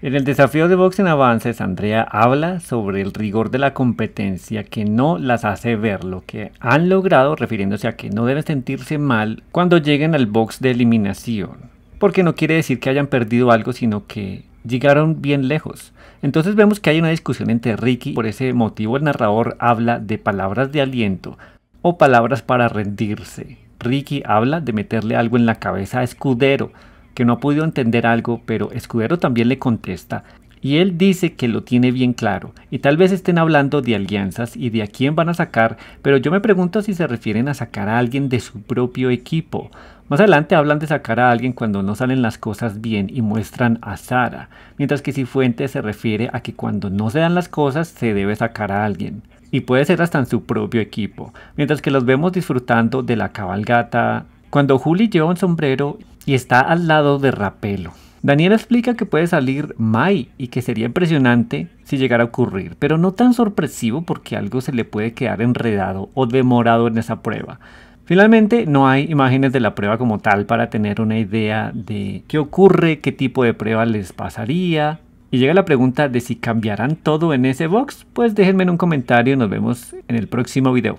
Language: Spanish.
En el desafío de Box en Avances, Andrea habla sobre el rigor de la competencia que no las hace ver lo que han logrado, refiriéndose a que no deben sentirse mal cuando lleguen al box de eliminación, porque no quiere decir que hayan perdido algo, sino que llegaron bien lejos. Entonces vemos que hay una discusión entre Ricky, por ese motivo el narrador habla de palabras de aliento o palabras para rendirse. Ricky habla de meterle algo en la cabeza a Escudero, que no ha podido entender algo, pero Escudero también le contesta y él dice que lo tiene bien claro, y tal vez estén hablando de alianzas y de a quién van a sacar, pero yo me pregunto si se refieren a sacar a alguien de su propio equipo. Más adelante hablan de sacar a alguien cuando no salen las cosas bien y muestran a Sara, mientras que fuente se refiere a que cuando no se dan las cosas se debe sacar a alguien. Y puede ser hasta en su propio equipo, mientras que los vemos disfrutando de la cabalgata cuando Julie lleva un sombrero y está al lado de Rapelo. Daniel explica que puede salir Mai y que sería impresionante si llegara a ocurrir, pero no tan sorpresivo porque algo se le puede quedar enredado o demorado en esa prueba. Finalmente, no hay imágenes de la prueba como tal para tener una idea de qué ocurre, qué tipo de prueba les pasaría. Y llega la pregunta de si cambiarán todo en ese box, pues déjenme en un comentario y nos vemos en el próximo video.